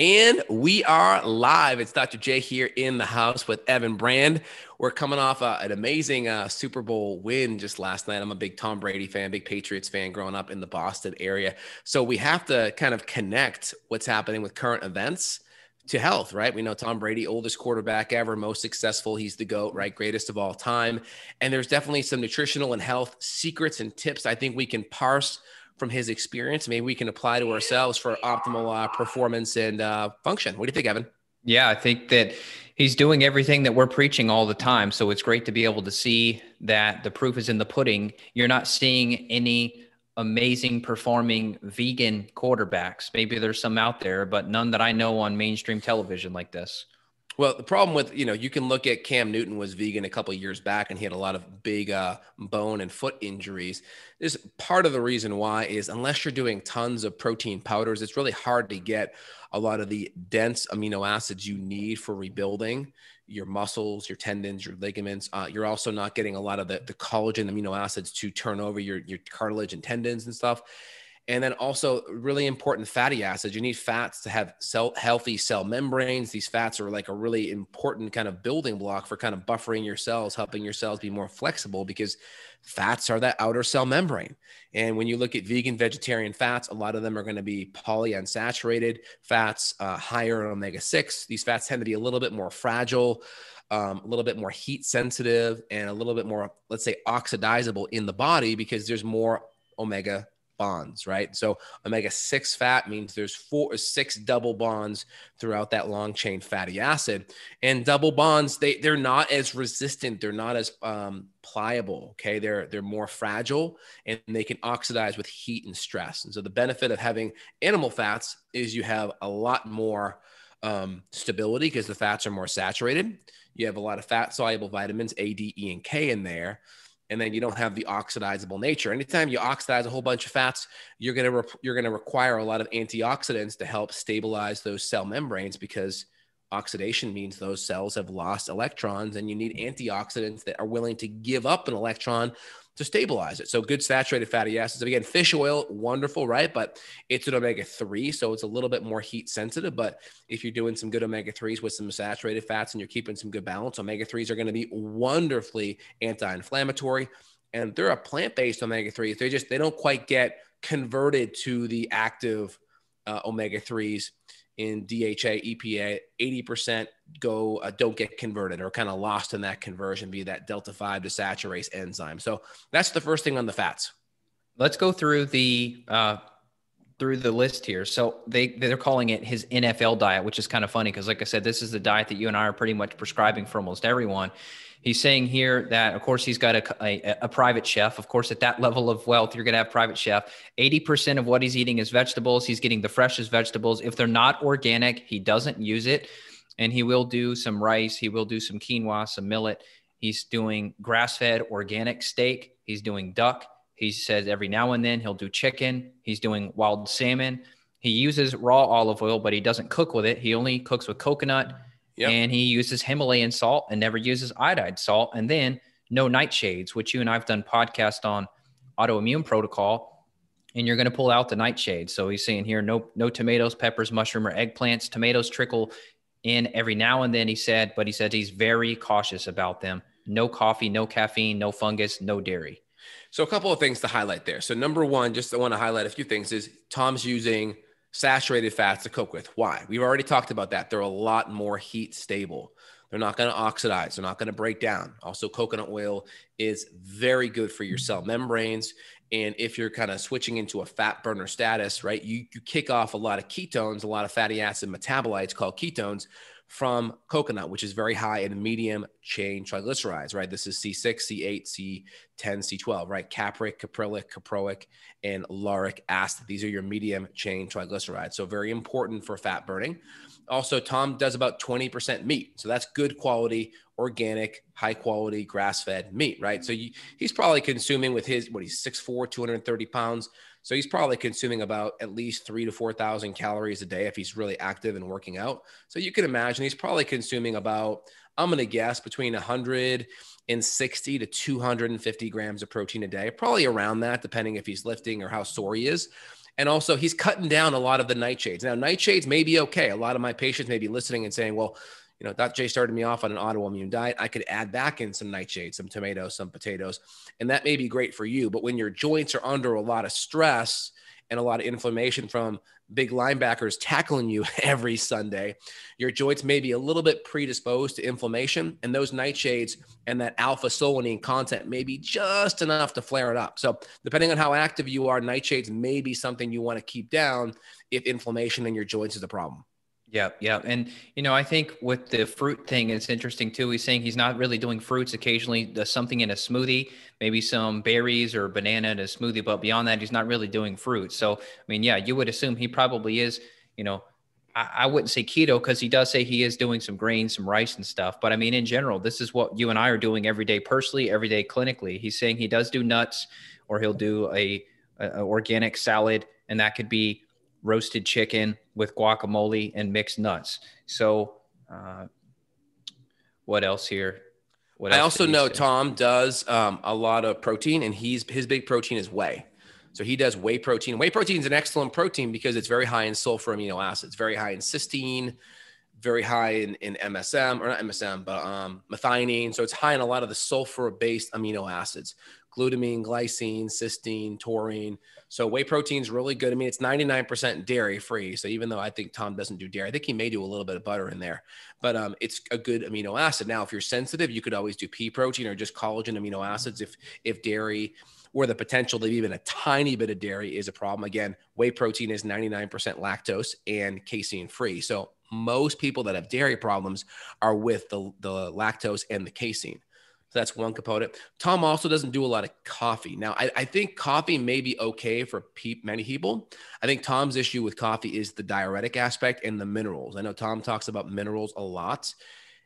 And we are live. It's Dr. J here in the house with Evan Brand. We're coming off uh, an amazing uh, Super Bowl win just last night. I'm a big Tom Brady fan, big Patriots fan growing up in the Boston area. So we have to kind of connect what's happening with current events to health, right? We know Tom Brady, oldest quarterback ever, most successful. He's the GOAT, right? Greatest of all time. And there's definitely some nutritional and health secrets and tips I think we can parse from his experience maybe we can apply to ourselves for optimal uh, performance and uh, function. What do you think, Evan? Yeah, I think that he's doing everything that we're preaching all the time. So it's great to be able to see that the proof is in the pudding. You're not seeing any amazing performing vegan quarterbacks. Maybe there's some out there, but none that I know on mainstream television like this. Well, the problem with you know you can look at Cam Newton was vegan a couple years back and he had a lot of big uh, bone and foot injuries. This part of the reason why is unless you're doing tons of protein powders, it's really hard to get a lot of the dense amino acids you need for rebuilding your muscles, your tendons, your ligaments. Uh, you're also not getting a lot of the, the collagen amino acids to turn over your your cartilage and tendons and stuff. And then also really important fatty acids. You need fats to have cell healthy cell membranes. These fats are like a really important kind of building block for kind of buffering your cells, helping your cells be more flexible because fats are that outer cell membrane. And when you look at vegan vegetarian fats, a lot of them are going to be polyunsaturated fats, uh, higher in omega six. These fats tend to be a little bit more fragile. Um, a little bit more heat sensitive and a little bit more, let's say, oxidizable in the body because there's more omega bonds, right? So omega 6 fat means there's four or six double bonds throughout that long chain fatty acid. And double bonds, they, they're not as resistant, they're not as um, pliable, okay? They're, they're more fragile and they can oxidize with heat and stress. And so the benefit of having animal fats is you have a lot more um, stability because the fats are more saturated. You have a lot of fat soluble vitamins A, D, E, and K in there and then you don't have the oxidizable nature. Anytime you oxidize a whole bunch of fats, you're going to re- you're going to require a lot of antioxidants to help stabilize those cell membranes because oxidation means those cells have lost electrons and you need antioxidants that are willing to give up an electron to stabilize it. So good saturated fatty acids. Again, fish oil, wonderful, right? But it's an omega 3, so it's a little bit more heat sensitive. But if you're doing some good omega 3s with some saturated fats and you're keeping some good balance, omega 3s are going to be wonderfully anti inflammatory. And they're a plant based omega 3s. They just, they don't quite get converted to the active uh, omega 3s in DHA, EPA, 80% go uh, don't get converted or kind of lost in that conversion via that delta 5 desaturase enzyme. So that's the first thing on the fats. Let's go through the uh, through the list here. So they they're calling it his NFL diet, which is kind of funny because, like I said, this is the diet that you and I are pretty much prescribing for almost everyone. He's saying here that, of course, he's got a, a, a private chef. Of course, at that level of wealth, you're going to have private chef. 80% of what he's eating is vegetables. He's getting the freshest vegetables. If they're not organic, he doesn't use it. And he will do some rice. He will do some quinoa, some millet. He's doing grass fed organic steak. He's doing duck. He says every now and then he'll do chicken. He's doing wild salmon. He uses raw olive oil, but he doesn't cook with it. He only cooks with coconut yep. and he uses Himalayan salt and never uses iodide salt. And then no nightshades, which you and I've done podcast on autoimmune protocol. And you're going to pull out the nightshade. So he's saying here, no, no tomatoes, peppers, mushroom, or eggplants. Tomatoes trickle in every now and then, he said, but he said he's very cautious about them. No coffee, no caffeine, no fungus, no dairy. So a couple of things to highlight there. So number one, just I want to highlight a few things is Tom's using saturated fats to cook with. Why? We've already talked about that. They're a lot more heat stable. They're not going to oxidize. They're not going to break down. Also, coconut oil is very good for your cell membranes. And if you're kind of switching into a fat burner status, right, you, you kick off a lot of ketones, a lot of fatty acid metabolites called ketones from coconut, which is very high in medium chain triglycerides, right? This is C6, C8, C10, C12, right? Capric, caprylic, caproic, and lauric acid. These are your medium chain triglycerides. So, very important for fat burning. Also, Tom does about 20% meat. So that's good quality, organic, high quality, grass fed meat, right? So you, he's probably consuming with his, what he's 6'4, 230 pounds. So he's probably consuming about at least three to 4,000 calories a day if he's really active and working out. So you can imagine he's probably consuming about, I'm going to guess, between 160 to 250 grams of protein a day, probably around that, depending if he's lifting or how sore he is. And also, he's cutting down a lot of the nightshades. Now, nightshades may be okay. A lot of my patients may be listening and saying, well, you know, Dr. J started me off on an autoimmune diet. I could add back in some nightshades, some tomatoes, some potatoes, and that may be great for you. But when your joints are under a lot of stress, and a lot of inflammation from big linebackers tackling you every Sunday, your joints may be a little bit predisposed to inflammation, and those nightshades and that alpha solanine content may be just enough to flare it up. So, depending on how active you are, nightshades may be something you want to keep down if inflammation in your joints is a problem. Yeah, yeah. And, you know, I think with the fruit thing, it's interesting too. He's saying he's not really doing fruits occasionally, does something in a smoothie, maybe some berries or banana in a smoothie. But beyond that, he's not really doing fruit. So, I mean, yeah, you would assume he probably is, you know, I, I wouldn't say keto because he does say he is doing some grains, some rice and stuff. But I mean, in general, this is what you and I are doing every day personally, every day clinically. He's saying he does do nuts or he'll do a, a organic salad, and that could be roasted chicken with guacamole and mixed nuts. So, uh, what else here? What else I also know say? Tom does um, a lot of protein, and he's his big protein is whey. So he does whey protein. Whey protein is an excellent protein because it's very high in sulfur amino acids, very high in cysteine, very high in, in MSM or not MSM, but um, methionine. So it's high in a lot of the sulfur based amino acids glutamine, glycine, cysteine, taurine. So whey protein is really good. I mean, it's 99% dairy free. So even though I think Tom doesn't do dairy, I think he may do a little bit of butter in there, but um, it's a good amino acid. Now, if you're sensitive, you could always do pea protein or just collagen amino acids if if dairy or the potential of even a tiny bit of dairy is a problem. Again, whey protein is 99% lactose and casein free. So most people that have dairy problems are with the, the lactose and the casein. So that's one component. Tom also doesn't do a lot of coffee. Now, I, I think coffee may be okay for pe- many people. I think Tom's issue with coffee is the diuretic aspect and the minerals. I know Tom talks about minerals a lot.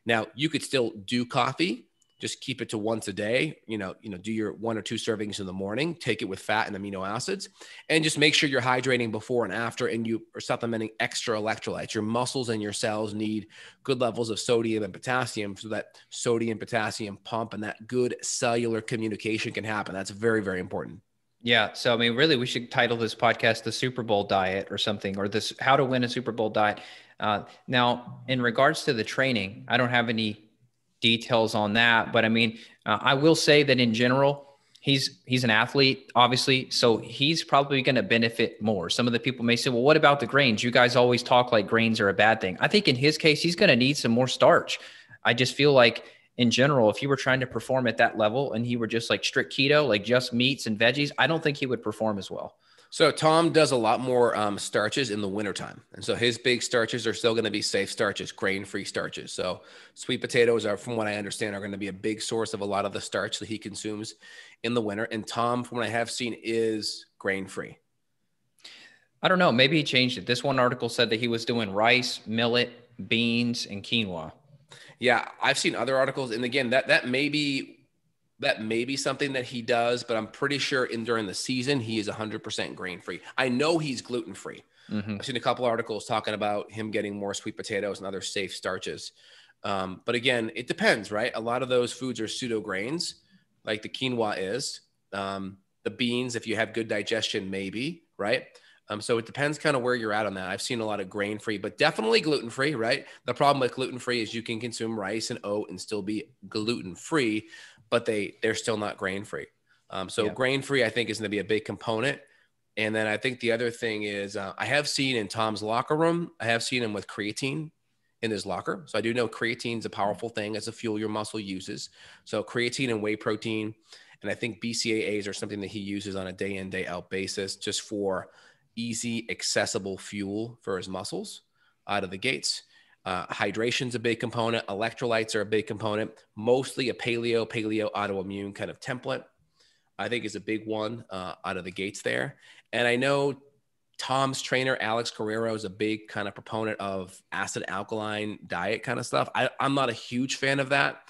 Now, you could still do coffee, just keep it to once a day you know you know do your one or two servings in the morning take it with fat and amino acids and just make sure you're hydrating before and after and you are supplementing extra electrolytes your muscles and your cells need good levels of sodium and potassium so that sodium potassium pump and that good cellular communication can happen that's very very important yeah so i mean really we should title this podcast the super bowl diet or something or this how to win a super bowl diet uh, now in regards to the training i don't have any details on that. But I mean, uh, I will say that in general, he's he's an athlete, obviously, so he's probably going to benefit more. Some of the people may say, "Well, what about the grains? You guys always talk like grains are a bad thing." I think in his case, he's going to need some more starch. I just feel like in general, if he were trying to perform at that level and he were just like strict keto, like just meats and veggies, I don't think he would perform as well. So Tom does a lot more um, starches in the wintertime. And so his big starches are still going to be safe starches, grain-free starches. So sweet potatoes are, from what I understand, are going to be a big source of a lot of the starch that he consumes in the winter. And Tom, from what I have seen, is grain-free. I don't know. Maybe he changed it. This one article said that he was doing rice, millet, beans, and quinoa. Yeah, I've seen other articles. And again, that that may be that may be something that he does, but I'm pretty sure in during the season he is 100% grain free. I know he's gluten free. Mm-hmm. I've seen a couple articles talking about him getting more sweet potatoes and other safe starches. Um, but again, it depends, right? A lot of those foods are pseudo grains, like the quinoa is. Um, the beans, if you have good digestion, maybe, right? Um, so it depends kind of where you're at on that. I've seen a lot of grain free, but definitely gluten free, right? The problem with gluten free is you can consume rice and oat and still be gluten free but they they're still not grain free. Um, so yeah. grain free, I think, is going to be a big component. And then I think the other thing is uh, I have seen in Tom's locker room, I have seen him with creatine in his locker. So I do know creatine is a powerful thing as a fuel your muscle uses. So creatine and whey protein, and I think BCAAs are something that he uses on a day in day out basis, just for easy accessible fuel for his muscles out of the gates. Uh, hydration's a big component. Electrolytes are a big component. Mostly a paleo, paleo autoimmune kind of template. I think is a big one uh, out of the gates there. And I know Tom's trainer, Alex Carrero, is a big kind of proponent of acid alkaline diet kind of stuff. I, am not a huge fan of that.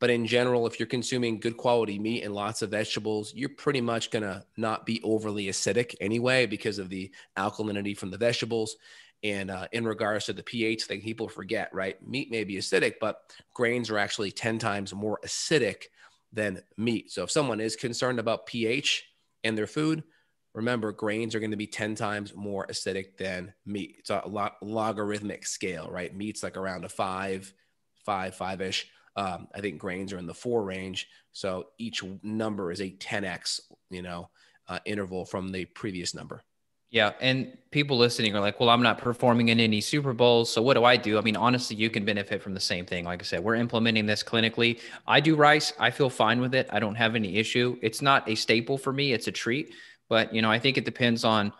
But in general, if you're consuming good quality meat and lots of vegetables, you're pretty much going to not be overly acidic anyway because of the alkalinity from the vegetables. And uh, in regards to the pH thing, people forget, right? Meat may be acidic, but grains are actually 10 times more acidic than meat. So if someone is concerned about pH in their food, remember grains are going to be 10 times more acidic than meat. It's a lot logarithmic scale, right? Meat's like around a five, five, five-ish. Um, I think grains are in the four range. So each number is a 10x, you know, uh, interval from the previous number. Yeah, and people listening are like, "Well, I'm not performing in any Super Bowls, so what do I do?" I mean, honestly, you can benefit from the same thing. Like I said, we're implementing this clinically. I do rice. I feel fine with it. I don't have any issue. It's not a staple for me. It's a treat, but you know, I think it depends on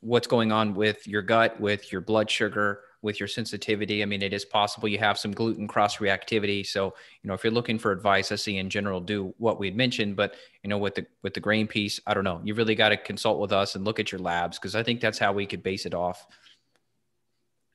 what's going on with your gut, with your blood sugar, with your sensitivity. I mean, it is possible you have some gluten cross reactivity. So, you know, if you're looking for advice, I see in general do what we would mentioned, but you know, with the with the grain piece, I don't know. You really got to consult with us and look at your labs because I think that's how we could base it off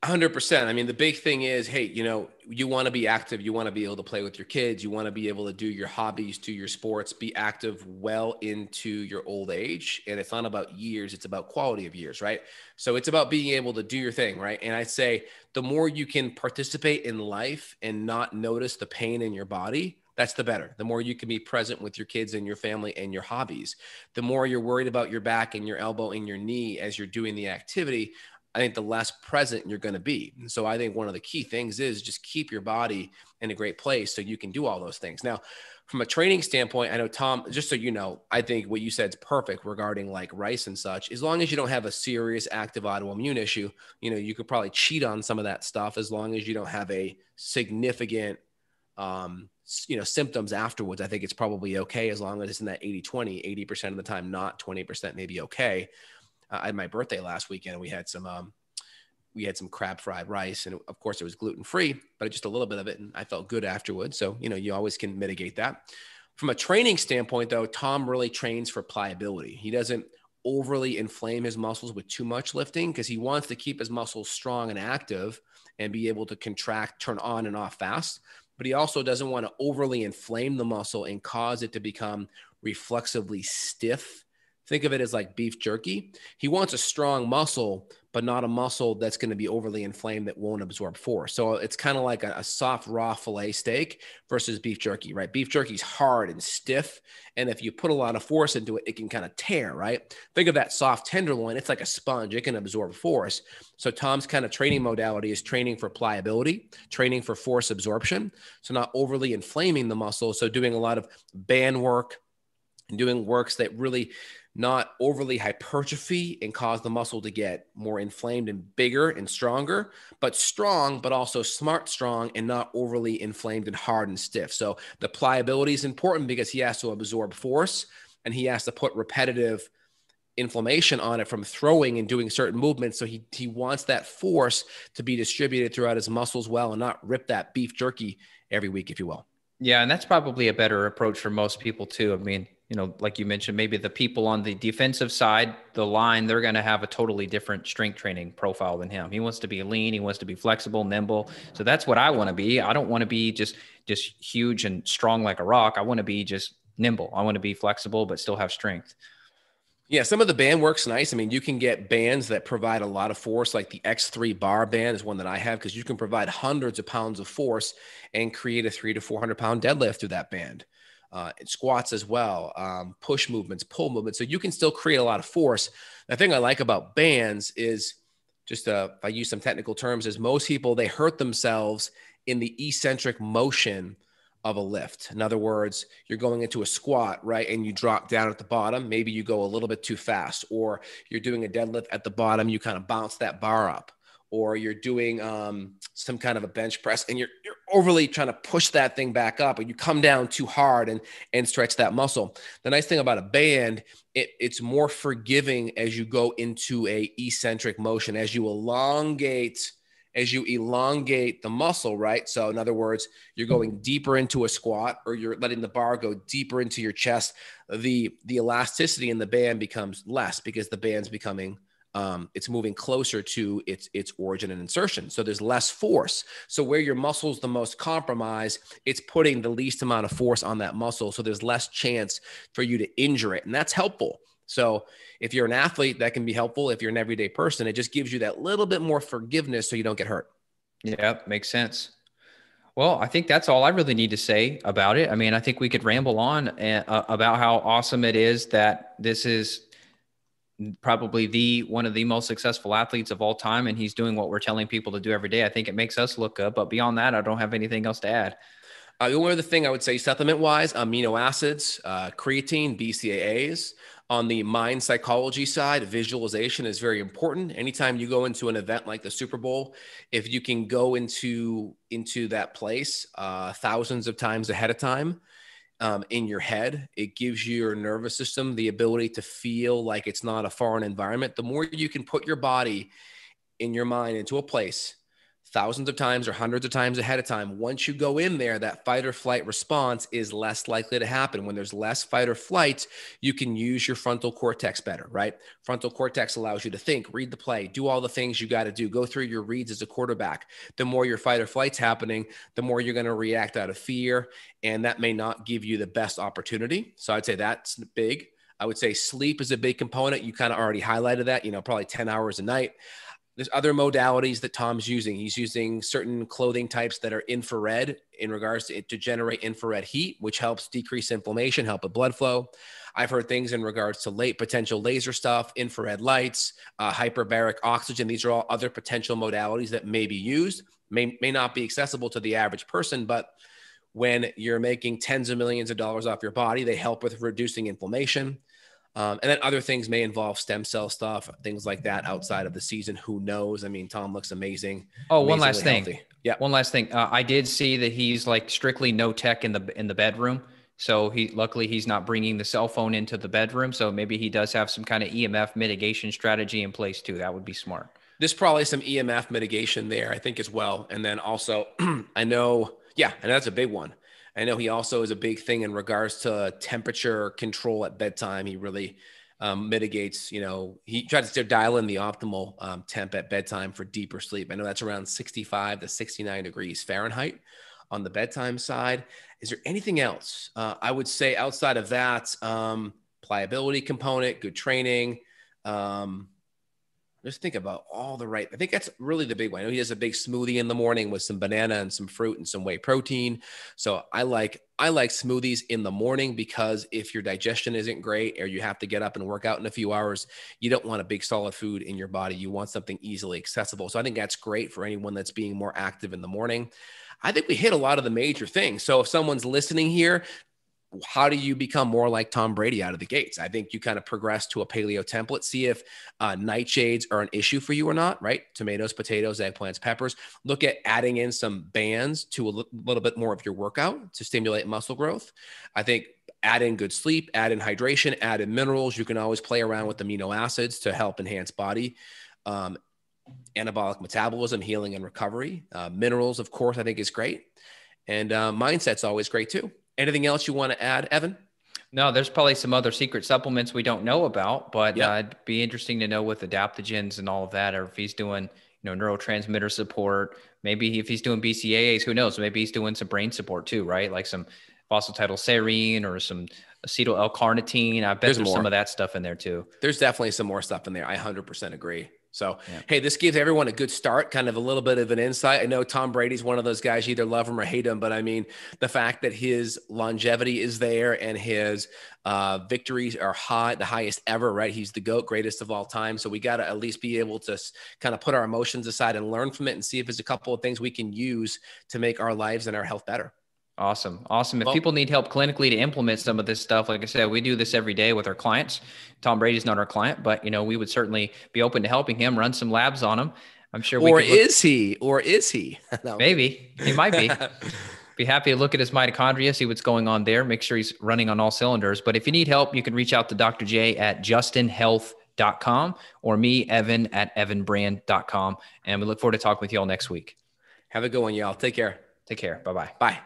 100% i mean the big thing is hey you know you want to be active you want to be able to play with your kids you want to be able to do your hobbies do your sports be active well into your old age and it's not about years it's about quality of years right so it's about being able to do your thing right and i say the more you can participate in life and not notice the pain in your body that's the better. The more you can be present with your kids and your family and your hobbies, the more you're worried about your back and your elbow and your knee as you're doing the activity, I think the less present you're going to be. so I think one of the key things is just keep your body in a great place so you can do all those things. Now, from a training standpoint, I know Tom, just so you know, I think what you said is perfect regarding like rice and such. As long as you don't have a serious active autoimmune issue, you know, you could probably cheat on some of that stuff as long as you don't have a significant um, you know symptoms afterwards i think it's probably okay as long as it's in that 80 20 80% of the time not 20% maybe okay I uh, had my birthday last weekend and we had some um, we had some crab fried rice and of course it was gluten free but just a little bit of it and i felt good afterwards so you know you always can mitigate that from a training standpoint though tom really trains for pliability he doesn't overly inflame his muscles with too much lifting because he wants to keep his muscles strong and active and be able to contract turn on and off fast but he also doesn't want to overly inflame the muscle and cause it to become reflexively stiff Think of it as like beef jerky. He wants a strong muscle, but not a muscle that's going to be overly inflamed that won't absorb force. So it's kind of like a, a, soft raw filet steak versus beef jerky, right? Beef jerky is hard and stiff. And if you put a lot of force into it, it can kind of tear, right? Think of that soft tenderloin. It's like a sponge, it can absorb force. So Tom's kind of training modality is training for pliability, training for force absorption. So not overly inflaming the muscle. So doing a lot of band work, and doing works that really not overly hypertrophy and cause the muscle to get more inflamed and bigger and stronger, but strong, but also smart, strong, and not overly inflamed and hard and stiff. So the pliability is important because he has to absorb force and he has to put repetitive inflammation on it from throwing and doing certain movements. So he, he wants that force to be distributed throughout his muscles well and not rip that beef jerky every week, if you will. Yeah. And that's probably a better approach for most people, too. I mean, you know, like you mentioned, maybe the people on the defensive side, the line, they're going to have a totally different strength training profile than him. He wants to be lean, he wants to be flexible, nimble. So that's what I want to be. I don't want to be just just huge and strong like a rock. I want to be just nimble. I want to be flexible but still have strength. Yeah, some of the band works nice. I mean, you can get bands that provide a lot of force, like the X3 bar band is one that I have because you can provide hundreds of pounds of force and create a three to 400 pound deadlift through that band uh, squats as well, um, push movements, pull movements. So you can still create a lot of force. The thing I like about bands is just uh, if I use some technical terms, is most people they hurt themselves in the eccentric motion of a lift. In other words, you're going into a squat, right? And you drop down at the bottom. Maybe you go a little bit too fast, or you're doing a deadlift at the bottom. You kind of bounce that bar up, or you're doing um, some kind of a bench press and you're, you're overly trying to push that thing back up and you come down too hard and and stretch that muscle the nice thing about a band it, it's more forgiving as you go into a eccentric motion as you elongate as you elongate the muscle right so in other words you're going deeper into a squat or you're letting the bar go deeper into your chest the the elasticity in the band becomes less because the band's becoming um, it's moving closer to its its origin and insertion. So there's less force. So where your muscle's the most compromised, it's putting the least amount of force on that muscle. So there's less chance for you to injure it, and that's helpful. So if you're an athlete, that can be helpful. If you're an everyday person, it just gives you that little bit more forgiveness so you don't get hurt. Yeah, makes sense. Well, I think that's all I really need to say about it. I mean, I think we could ramble on eh, uh, about how awesome it is that this is probably the one of the most successful athletes of all time and he's doing what we're telling people to do every day i think it makes us look good but beyond that i don't have anything else to add uh, the only other thing i would say supplement wise amino acids uh, creatine bcaas on the mind psychology side visualization is very important anytime you go into an event like the super bowl if you can go into into that place uh, thousands of times ahead of time um, in your head. It gives your nervous system the ability to feel like it's not a foreign environment. The more you can put your body in your mind into a place thousands of times or hundreds of times ahead of time. Once you go in there, that fight or flight response is less likely to happen. When there's less fight or flight, you can use your frontal cortex better, right? Frontal cortex allows you to think, read the play, do all the things you got to do, go through your reads as a quarterback. The more your fight or flight's happening, the more you're going to react out of fear. And that may not give you the best opportunity. So I'd say that's big. I would say sleep is a big component. You kind of already highlighted that, you know, probably 10 hours a night there's other modalities that Tom's using. He's using certain clothing types that are infrared in regards to to generate infrared heat, which helps decrease inflammation, help with blood flow. I've heard things in regards to late potential laser stuff, infrared lights, uh, hyperbaric oxygen. These are all other potential modalities that may be used, may, may not be accessible to the average person, but when you're making tens of millions of dollars off your body, they help with reducing inflammation. Um, and then other things may involve stem cell stuff, things like that outside of the season. Who knows? I mean, Tom looks amazing. Oh, one last thing. Healthy. Yeah. One last thing. Uh, I did see that he's like strictly no tech in the in the bedroom. So he luckily he's not bringing the cell phone into the bedroom. So maybe he does have some kind of EMF mitigation strategy in place too. That would be smart. There's probably some EMF mitigation there, I think, as well. And then also, I know, yeah, and that's a big one. I know he also is a big thing in regards to temperature control at bedtime. He really um, mitigates, you know, he tries to dial in the optimal um, temp at bedtime for deeper sleep. I know that's around 65 to 69 degrees Fahrenheit on the bedtime side. Is there anything else? Uh, I would say outside of that, um, pliability component, good training. Um, just think about all the right. I think that's really the big one. I know he has a big smoothie in the morning with some banana and some fruit and some whey protein. So I like I like smoothies in the morning because if your digestion isn't great or you have to get up and work out in a few hours, you don't want a big solid food in your body. You want something easily accessible. So I think that's great for anyone that's being more active in the morning. I think we hit a lot of the major things. So if someone's listening here how do you become more like Tom Brady out of the gates? I think you kind of progress to a paleo template, see if uh, nightshades are an issue for you or not, right? Tomatoes, potatoes, eggplants, peppers. Look at adding in some bands to a l- little bit more of your workout to stimulate muscle growth. I think add in good sleep, add in hydration, add in minerals. You can always play around with amino acids to help enhance body. Um, anabolic metabolism, healing and recovery. Uh, minerals, of course, I think is great. And uh, mindset's always great too. Anything else you want to add, Evan? No, there's probably some other secret supplements we don't know about, but yep. uh, it'd be interesting to know with adaptogens and all of that, or if he's doing, you know, neurotransmitter support. Maybe if he's doing BCAAs, who knows? Maybe he's doing some brain support too, right? Like some phosphatidylserine or some acetyl L-carnitine. I bet there's, there's some of that stuff in there too. There's definitely some more stuff in there. I 100% agree. So, yeah. hey, this gives everyone a good start, kind of a little bit of an insight. I know Tom Brady's one of those guys, you either love him or hate him, but I mean, the fact that his longevity is there and his uh, victories are high, the highest ever, right? He's the GOAT, greatest of all time. So, we got to at least be able to kind of put our emotions aside and learn from it and see if there's a couple of things we can use to make our lives and our health better. Awesome. Awesome. If well, people need help clinically to implement some of this stuff, like I said, we do this every day with our clients. Tom Brady's not our client, but you know, we would certainly be open to helping him run some labs on him. I'm sure Or is he? Or is he? no. Maybe. He might be. be happy to look at his mitochondria, see what's going on there, make sure he's running on all cylinders. But if you need help, you can reach out to Dr. J at justinhealth.com or me, Evan at evanbrand.com. And we look forward to talking with you all next week. Have a good one, y'all. Take care. Take care. Bye-bye. Bye.